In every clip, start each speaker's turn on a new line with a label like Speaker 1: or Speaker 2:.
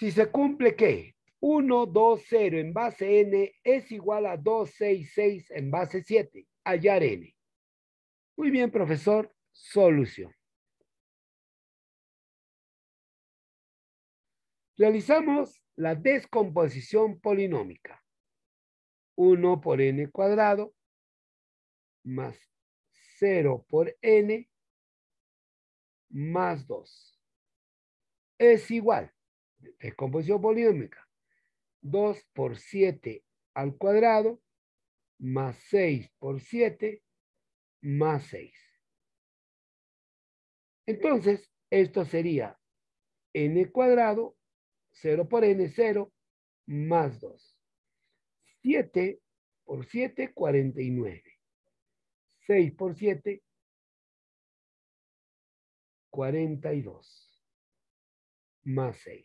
Speaker 1: Si se cumple que 1, 2, 0 en base n es igual a 2, 6, 6 en base 7. Hallar n. Muy bien, profesor. Solución. Realizamos la descomposición polinómica. 1 por n cuadrado más 0 por n más 2 es igual Descomposición polinómica. 2 por 7 al cuadrado más 6 por 7 más 6. Entonces, esto sería n cuadrado, 0 por n, 0, más 2. 7 por 7, 49. 6 por 7, 42. Más 6.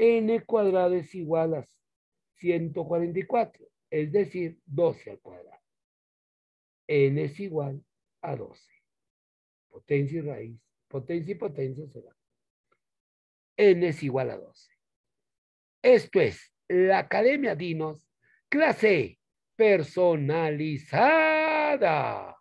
Speaker 1: n cuadrado es igual a 144, es decir, 12 al cuadrado. n es igual a 12. Potencia y raíz, potencia y potencia será. n es igual a 12. Esto es la Academia Dinos, clase personalizada.